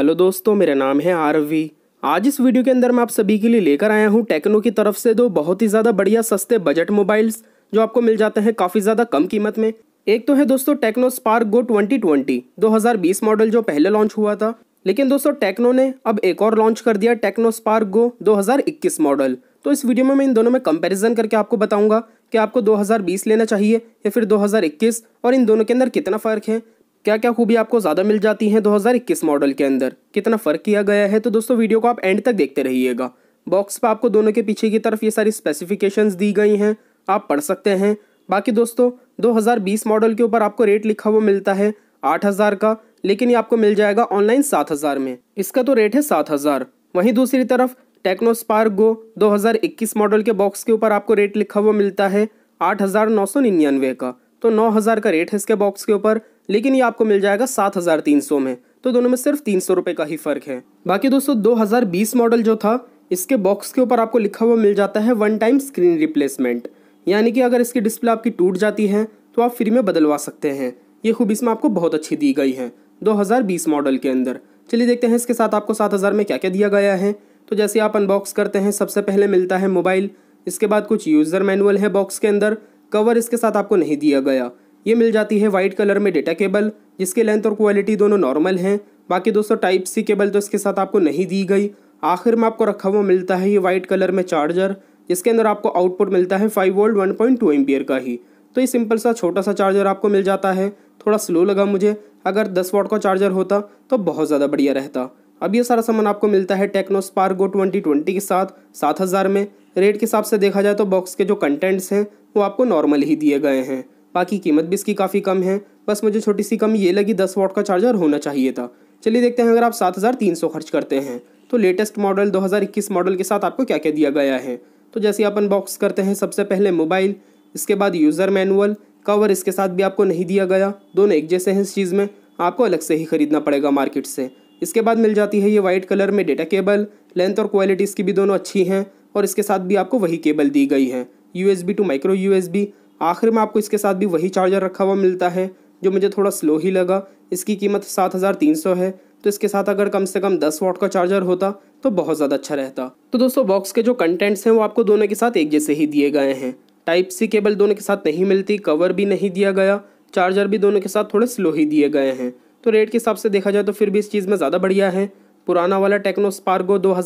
hello दोस्तों मेरा नाम है आरवी आज इस वीडियो के अंदर मैं आप सभी के लिए लेकर आया हूं टेक्नो की तरफ से दो बहुत ही ज़्यादा बढ़िया सस्ते बजट मोबाइल्स जो आपको मिल जाते हैं काफ़ी ज़्यादा कम कीमत में एक तो है दोस्तों टेक्नो स्पार्क गो 2020 2020 मॉडल जो पहले लॉन्च हुआ था लेकिन दोस्तों टेक्नो ने अब एक और लॉन्च कर दिया टेक्नो स्पार्क गो 2021 मॉडल तो इस वीडियो में मैं इन दोनों में कंपेरिजन करके आपको बताऊंगा कि आपको 2020 लेना चाहिए या फिर 2021 और इन दोनों के अंदर कितना फ़र्क है क्या क्या खूबी आपको ज़्यादा मिल जाती हैं 2021 मॉडल के अंदर कितना फ़र्क किया गया है तो दोस्तों वीडियो को आप एंड तक देखते रहिएगा बॉक्स पर आपको दोनों के पीछे की तरफ ये सारी स्पेसिफिकेशंस दी गई हैं आप पढ़ सकते हैं बाकी दोस्तों 2020 मॉडल के ऊपर आपको रेट लिखा हुआ मिलता है आठ हज़ार का लेकिन ये आपको मिल जाएगा ऑनलाइन सात हज़ार में इसका तो रेट है सात हज़ार वहीं दूसरी तरफ टेक्नो स्पार्क गो दो मॉडल के बॉक्स के ऊपर आपको रेट लिखा हुआ मिलता है आठ हज़ार नौ सौ निन्यानवे का तो नौ हज़ार का रेट है इसके बॉक्स के ऊपर लेकिन ये आपको मिल जाएगा सात हज़ार तीन सौ में तो दोनों में सिर्फ तीन सौ रुपये का ही फ़र्क है बाकी दोस्तों दो हज़ार बीस मॉडल जो था इसके बॉक्स के ऊपर आपको लिखा हुआ मिल जाता है वन टाइम स्क्रीन रिप्लेसमेंट यानी कि अगर इसकी डिस्प्ले आपकी टूट जाती है तो आप फ्री में बदलवा सकते हैं ये खूब इसमें आपको बहुत अच्छी दी गई है बीस मॉडल के अंदर चलिए देखते हैं इसके साथ आपको हज़ार में क्या क्या दिया गया है तो जैसे आप अनबॉक्स करते हैं सबसे पहले मिलता है मोबाइल इसके बाद कुछ यूज़र मैनुअल है बॉक्स के अंदर कवर इसके साथ आपको नहीं दिया गया ये मिल जाती है वाइट कलर में डेटा केबल जिसके लेंथ और क्वालिटी दोनों नॉर्मल हैं बाकी दोस्तों टाइप सी केबल तो इसके साथ आपको नहीं दी गई आखिर में आपको रखा हुआ मिलता है ये वाइट कलर में चार्जर जिसके अंदर आपको आउटपुट मिलता है five volt one point two ampere का ही तो ये सिंपल सा छोटा सा चार्जर आपको मिल जाता है थोड़ा स्लो लगा मुझे अगर दस वोट का चार्जर होता तो बहुत ज़्यादा बढ़िया रहता अब ये सारा सामान आपको मिलता है Tecno Spark Go twenty twenty के साथ सात हज़ार में रेट के हिसाब से देखा जाए तो बॉक्स के जो कंटेंट्स हैं वो आपको नॉर्मल ही दिए गए हैं बाकी कीमत भी इसकी काफ़ी कम है बस मुझे छोटी सी कमी ये लगी दस वॉट का चार्जर होना चाहिए था चलिए देखते हैं अगर आप सात हज़ार तीन सौ खर्च करते हैं तो लेटेस्ट मॉडल दो हज़ार इक्कीस मॉडल के साथ आपको क्या क्या दिया गया है तो जैसे आप अनबॉक्स करते हैं सबसे पहले मोबाइल इसके बाद यूज़र मैनुअल कवर इसके साथ भी आपको नहीं दिया गया दोनों एक जैसे हैं इस चीज़ में आपको अलग से ही ख़रीदना पड़ेगा मार्केट से इसके बाद मिल जाती है ये वाइट कलर में डेटा केबल लेंथ और क्वालिटी इसकी भी दोनों अच्छी हैं और इसके साथ भी आपको वही केबल दी गई है U S B to micro U S B आखिर में आपको इसके साथ भी वही चार्जर रखा हुआ मिलता है जो मुझे थोड़ा स्लो ही लगा इसकी कीमत सात हज़ार तीन सौ है तो इसके साथ अगर कम से कम दस वॉट का चार्जर होता तो बहुत ज़्यादा अच्छा रहता तो दोस्तों बॉक्स के जो कंटेंट्स हैं वो आपको दोनों के साथ एक जैसे ही दिए गए हैं टाइप सी केबल दोनों के साथ नहीं मिलती कवर भी नहीं दिया गया चार्जर भी दोनों के साथ थोड़े स्लो ही दिए गए हैं तो रेट के हिसाब से देखा जाए तो फिर भी इस चीज़ में ज़्यादा बढ़िया है पुराना वाला टेक्नो स्पार्गो दो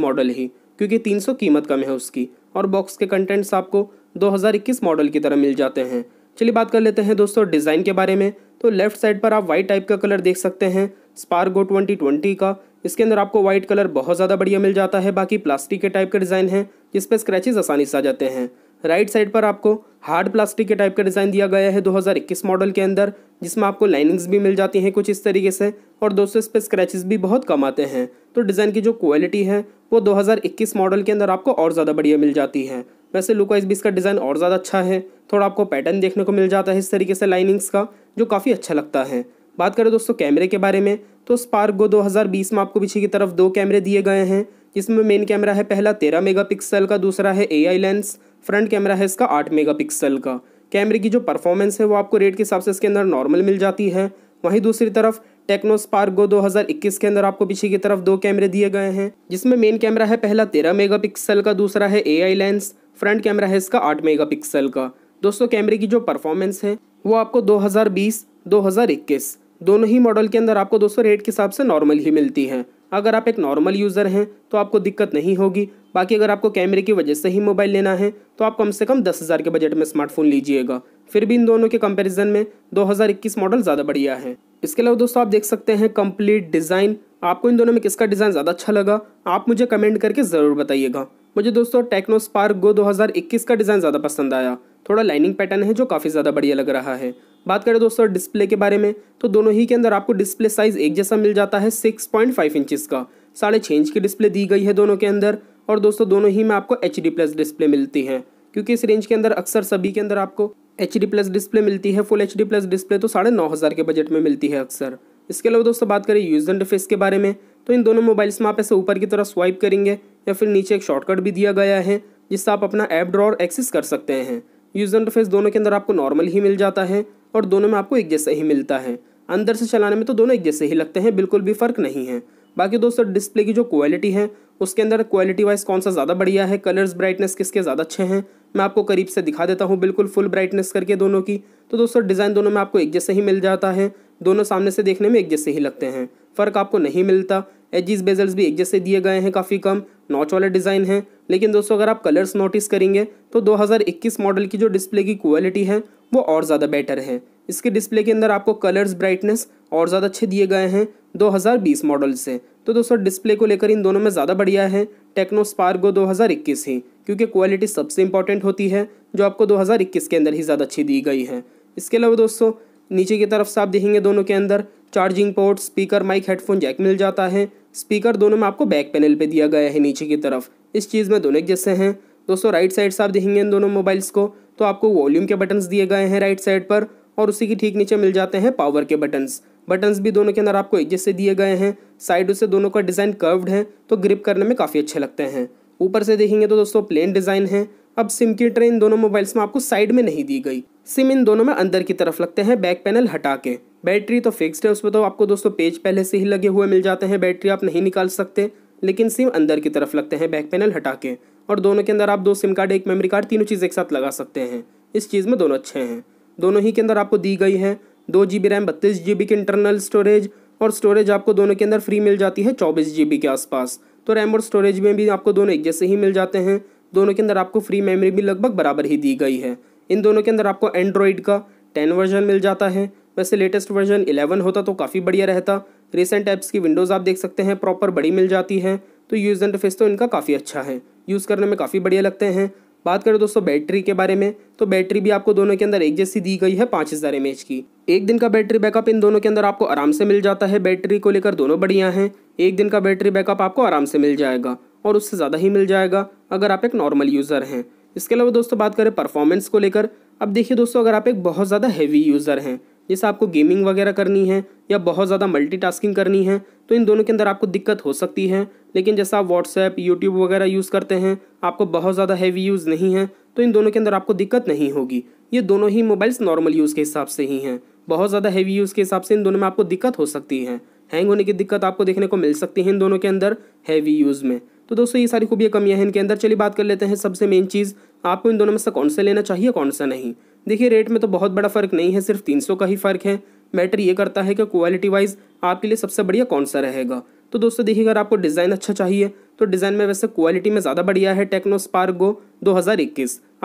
मॉडल ही क्योंकि 300 कीमत कम है उसकी और बॉक्स के कंटेंट्स आपको 2021 मॉडल की तरह मिल जाते हैं चलिए बात कर लेते हैं दोस्तों डिज़ाइन के बारे में तो लेफ्ट साइड पर आप वाइट टाइप का कलर देख सकते हैं स्पार्गो ट्वेंटी ट्वेंटी का इसके अंदर आपको वाइट कलर बहुत ज़्यादा बढ़िया मिल जाता है बाकी प्लास्टिक के टाइप के डिज़ाइन है जिसपे स्क्रैचेज आसानी से आ जाते हैं राइट साइड पर आपको हार्ड प्लास्टिक के टाइप का डिज़ाइन दिया गया है 2021 मॉडल के अंदर जिसमें आपको लाइनिंग्स भी मिल जाती हैं कुछ इस तरीके से और दोस्तों इस पर स्क्रैचेस भी बहुत कम आते हैं तो डिज़ाइन की जो क्वालिटी है वो 2021 मॉडल के अंदर आपको और ज़्यादा बढ़िया मिल जाती है वैसे लुक भी इसका डिज़ाइन और ज़्यादा अच्छा है थोड़ा आपको पैटर्न देखने को मिल जाता है इस तरीके से लाइनिंग्स का जो काफ़ी अच्छा लगता है बात करें दोस्तों कैमरे के बारे में तो स्पार्क गो दो में आपको पीछे की तरफ दो कैमरे दिए गए हैं जिसमें मेन कैमरा है पहला तेरह मेगापिक्सल का दूसरा है एआई लेंस फ्रंट कैमरा है इसका आठ मेगापिक्सल का कैमरे की जो परफॉर्मेंस है वो आपको रेट के हिसाब से इसके अंदर नॉर्मल मिल जाती है वहीं दूसरी तरफ टेक्नो गो 2021 के अंदर आपको पीछे की तरफ दो कैमरे दिए गए हैं जिसमें मेन कैमरा है पहला तेरह मेगा का दूसरा है ए लेंस फ्रंट कैमरा है इसका आठ मेगा का दोस्तों कैमरे की जो परफॉर्मेंस है वो आपको दो हज़ार दोनों ही मॉडल के अंदर आपको दोस्तों रेट के हिसाब से नॉर्मल ही मिलती है अगर आप एक नॉर्मल यूज़र हैं तो आपको दिक्कत नहीं होगी बाकी अगर आपको कैमरे की वजह से ही मोबाइल लेना है तो आप कम से कम दस हज़ार के बजट में स्मार्टफोन लीजिएगा फिर भी इन दोनों के कंपैरिजन में 2021 मॉडल ज़्यादा बढ़िया है इसके अलावा दोस्तों आप देख सकते हैं कंप्लीट डिज़ाइन आपको इन दोनों में किसका डिज़ाइन ज़्यादा अच्छा लगा आप मुझे कमेंट करके ज़रूर बताइएगा मुझे दोस्तों टेक्नो स्पार्क गो दो का डिज़ाइन ज़्यादा पसंद आया थोड़ा लाइनिंग पैटर्न है जो काफ़ी ज़्यादा बढ़िया लग रहा है बात करें दोस्तों डिस्प्ले के बारे में तो दोनों ही के अंदर आपको डिस्प्ले साइज़ एक जैसा मिल जाता है सिक्स पॉइंट फाइव इंचज़ का साढ़े छः इंच की डिस्प्ले दी गई है दोनों के अंदर और दोस्तों दोनों ही में आपको एच डी प्लस डिस्प्ले मिलती है क्योंकि इस रेंज के अंदर अक्सर सभी के अंदर आपको एच डी प्लस डिस्प्ले मिलती है full H D plus display तो साढ़े नौ हज़ार के बजट में मिलती है अक्सर इसके अलावा दोस्तों बात करें यूज एंड फेस के बारे में तो इन दोनों मोबाइल्स में आप ऐसे ऊपर की तरफ स्वाइप करेंगे या फिर नीचे एक शॉर्टकट भी दिया गया है जिससे आप अपना ऐप ड्रॉ और एक्सेस कर सकते हैं यूज़ इंटरफेस दोनों के अंदर आपको नॉर्मल ही मिल जाता है और दोनों में आपको एक जैसा ही मिलता है अंदर से चलाने में तो दोनों एक जैसे ही लगते हैं बिल्कुल भी फ़र्क नहीं है बाकी दोस्तों डिस्प्ले की जो क्वालिटी है उसके अंदर क्वालिटी वाइज कौन सा ज़्यादा बढ़िया है कलर्स ब्राइटनेस किसके ज़्यादा अच्छे हैं मैं आपको करीब से दिखा देता हूँ बिल्कुल फुल ब्राइटनेस करके दोनों की तो दोस्तों डिज़ाइन दोनों में आपको एक जैसे ही मिल जाता है दोनों सामने से देखने में एक जैसे ही लगते हैं फ़र्क आपको नहीं मिलता एजिस बेजल्स भी एक जैसे दिए गए हैं काफ़ी कम नॉच वाले डिज़ाइन हैं लेकिन दोस्तों अगर आप कलर्स नोटिस करेंगे तो 2021 मॉडल की जो डिस्प्ले की क्वालिटी है वो और ज़्यादा बेटर है इसके डिस्प्ले के अंदर आपको कलर्स ब्राइटनेस और ज़्यादा अच्छे दिए गए हैं 2020 मॉडल से तो दोस्तों डिस्प्ले को लेकर इन दोनों में ज़्यादा बढ़िया है टेक्नो स्पार्गो 2021 ही क्योंकि क्वालिटी सबसे इंपॉर्टेंट होती है जो आपको 2021 के अंदर ही ज़्यादा अच्छी दी गई है इसके अलावा दोस्तों नीचे की तरफ से आप देखेंगे दोनों के अंदर charging port speaker mic headphone jack मिल जाता है स्पीकर दोनों में आपको बैक पैनल पे दिया गया है नीचे की तरफ इस चीज़ में दोनों एक जैसे हैं दोस्तों राइट साइड से आप देखेंगे इन दोनों मोबाइल्स को तो आपको वॉल्यूम के बटन्स दिए गए हैं राइट साइड पर और उसी के ठीक नीचे मिल जाते हैं पावर के बटन्स बटन्स भी दोनों के अंदर आपको एक जैसे दिए गए हैं साइडों से दोनों का डिज़ाइन कर्व्ड है तो ग्रिप करने में काफ़ी अच्छे लगते हैं ऊपर से देखेंगे तो दोस्तों प्लेन डिज़ाइन है अब सिम की ट्रेन दोनों मोबाइल्स में आपको साइड में नहीं दी गई सिम इन दोनों में अंदर की तरफ लगते हैं बैक पैनल हटा के बैटरी तो फिक्स्ड है उसमें तो आपको दोस्तों पेज पहले से ही लगे हुए मिल जाते हैं बैटरी आप नहीं निकाल सकते लेकिन सिम अंदर की तरफ लगते हैं बैक पैनल हटा के और दोनों के अंदर आप दो सिम कार्ड एक मेमोरी कार्ड तीनों चीज़ एक साथ लगा सकते हैं इस चीज़ में दोनों अच्छे हैं दोनों ही के अंदर आपको दी गई है दो जी बी रैम बत्तीस जी बी की इंटरनल स्टोरेज और स्टोरेज आपको दोनों के अंदर फ्री मिल जाती है चौबीस जी बी के आसपास तो रैम और स्टोरेज में भी आपको दोनों एक जैसे ही मिल जाते हैं दोनों के अंदर आपको फ्री मेमोरी भी लगभग बराबर ही दी गई है इन दोनों के अंदर आपको एंड्रॉयड का टेन वर्जन मिल जाता है वैसे लेटेस्ट वर्जन इलेवन होता तो काफ़ी बढ़िया रहता रिसेंट ऐप्स की विंडोज़ आप देख सकते हैं प्रॉपर बड़ी मिल जाती है तो यूज़ इंटरफेस तो इनका काफ़ी अच्छा है यूज़ करने में काफ़ी बढ़िया लगते हैं बात करें दोस्तों बैटरी के बारे में तो बैटरी भी आपको दोनों के अंदर एक जैसी दी गई है पाँच हज़ार एम की एक दिन का बैटरी बैकअप इन दोनों के अंदर आपको आराम से मिल जाता है बैटरी को लेकर दोनों बढ़िया हैं एक दिन का बैटरी बैकअप आपको आराम से मिल जाएगा और उससे ज़्यादा ही मिल जाएगा अगर आप एक नॉर्मल यूज़र हैं इसके अलावा दोस्तों बात करें परफॉर्मेंस को लेकर अब देखिए दोस्तों अगर आप एक बहुत ज़्यादा हैवी यूज़र हैं जैसे आपको गेमिंग वगैरह करनी है या बहुत ज़्यादा मल्टीटास्किंग करनी है तो इन दोनों के अंदर आपको दिक्कत हो सकती है लेकिन जैसा आप व्हाट्सएप यूट्यूब वगैरह यूज़ करते हैं आपको बहुत ज़्यादा हैवी यूज़ नहीं है तो इन दोनों के अंदर आपको दिक्कत नहीं होगी ये दोनों ही मोबाइल्स नॉर्मल यूज़ के हिसाब से ही हैं बहुत ज़्यादा हैवी यूज़ के हिसाब से इन दोनों में आपको दिक्कत हो सकती है हैंग होने की दिक्कत आपको देखने को मिल सकती है इन दोनों के अंदर हैवी यूज़ में तो दोस्तों ये सारी खूबियाँ कमियाँ हैं इनके अंदर चलिए बात कर लेते हैं सबसे मेन चीज़ आपको इन दोनों में से कौन सा लेना चाहिए कौन सा नहीं देखिए रेट में तो बहुत बड़ा फ़र्क नहीं है सिर्फ तीन सौ का ही फ़र्क है मैटर ये करता है कि क्वालिटी वाइज आपके लिए सबसे बढ़िया कौन सा रहेगा तो दोस्तों देखिए अगर आपको डिज़ाइन अच्छा चाहिए तो डिज़ाइन में वैसे क्वालिटी में ज़्यादा बढ़िया है टेक्नो स्पार्क गो दो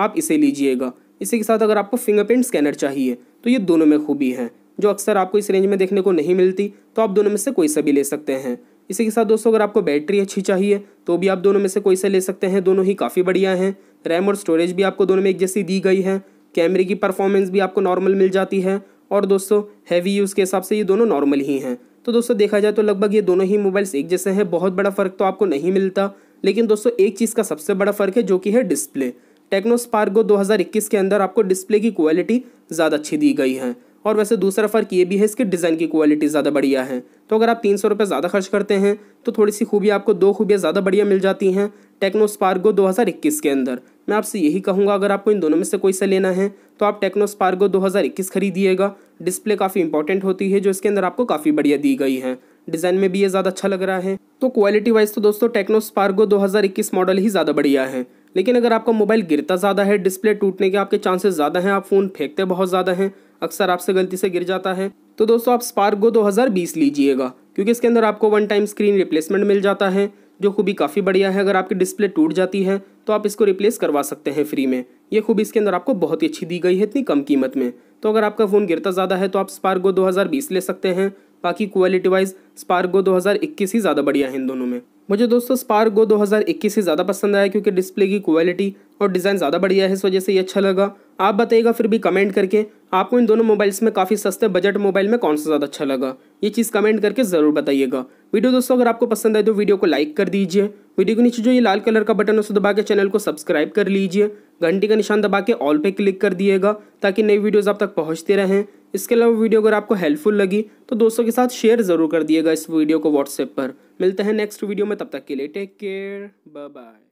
आप इसे लीजिएगा इसी के साथ अगर आपको फिंगरप्रिंट स्कैनर चाहिए तो ये दोनों में खूबी है जो अक्सर आपको इस रेंज में देखने को नहीं मिलती तो आप दोनों में से कोई सा भी ले सकते हैं इसी के साथ दोस्तों अगर आपको बैटरी अच्छी चाहिए तो भी आप दोनों में से कोई से ले सकते हैं दोनों ही काफ़ी बढ़िया हैं रैम और स्टोरेज भी आपको दोनों में एक जैसी दी गई है कैमरे की परफॉर्मेंस भी आपको नॉर्मल मिल जाती है और दोस्तों हैवी यूज़ के हिसाब से ये दोनों नॉर्मल ही हैं तो दोस्तों देखा जाए तो लगभग ये दोनों ही मोबाइल्स एक जैसे हैं बहुत बड़ा फ़र्क तो आपको नहीं मिलता लेकिन दोस्तों एक चीज़ का सबसे बड़ा फ़र्क है जो कि है डिस्प्ले टेक्नो स्पार्को 2021 के अंदर आपको डिस्प्ले की क्वालिटी ज़्यादा अच्छी दी गई है और वैसे दूसरा फ़र्क ये भी है इसके डिज़ाइन की क्वालिटी ज़्यादा बढ़िया है तो अगर आप तीन सौ रुपये ज़्यादा खर्च करते हैं तो थोड़ी सी खूबी आपको दो खूबियाँ ज़्यादा बढ़िया मिल जाती हैं टेक्नो स्पार्गो 2021 के अंदर मैं आपसे यही कहूँगा अगर आपको इन दोनों में से कोई सा लेना है तो आप टेक्नो स्पार्गो 2021 खरीदिएगा डिस्प्ले काफ़ी इंपॉर्टेंट होती है जो इसके अंदर आपको काफ़ी बढ़िया दी गई है डिज़ाइन में भी ये ज़्यादा अच्छा लग रहा है तो क्वालिटी वाइज तो दोस्तों टेक्नो स्पार्गो इक्कीस मॉडल ही ज़्यादा बढ़िया है लेकिन अगर आपका मोबाइल गिरता ज़्यादा है डिस्प्ले टूटने के आपके चांसेस ज़्यादा हैं आप फ़ोन फेंकते बहुत ज़्यादा हैं अक्सर आपसे गलती से गिर जाता है तो दोस्तों आप स्पार्क गो 2020 लीजिएगा क्योंकि इसके अंदर आपको वन टाइम स्क्रीन रिप्लेसमेंट मिल जाता है जो खूबी काफ़ी बढ़िया है अगर आपकी डिस्प्ले टूट जाती है तो आप इसको रिप्लेस करवा सकते हैं फ्री में ये खूबी इसके अंदर आपको बहुत ही अच्छी दी गई है इतनी कम कीमत में तो अगर आपका फ़ोन गिरता ज़्यादा है तो आप स्पार्क 2020 ले सकते हैं बाकी क्वालिटी वाइज स्पार्गो 2021 ही ज़्यादा बढ़िया है इन दोनों में मुझे दोस्तों स्पार्गो 2021 ही ज़्यादा पसंद आया क्योंकि डिस्प्ले की क्वालिटी और डिज़ाइन ज़्यादा बढ़िया है इस वजह से ये अच्छा लगा आप बताइएगा फिर भी कमेंट करके आपको इन दोनों मोबाइल्स में काफ़ी सस्ते बजट मोबाइल में कौन सा ज़्यादा अच्छा लगा ये चीज़ कमेंट करके ज़रूर बताइएगा वीडियो दोस्तों अगर आपको पसंद आए तो वीडियो को लाइक कर दीजिए वीडियो के नीचे जो ये लाल कलर का बटन है उसे दबा के चैनल को सब्सक्राइब कर लीजिए घंटी का निशान दबा के ऑल पे क्लिक कर दिएगा ताकि नई वीडियोस आप तक पहुंचते रहें इसके अलावा वीडियो अगर आपको हेल्पफुल लगी तो दोस्तों के साथ शेयर ज़रूर कर दिएगा इस वीडियो को व्हाट्सएप पर मिलते हैं नेक्स्ट वीडियो में तब तक के लिए टेक केयर बाय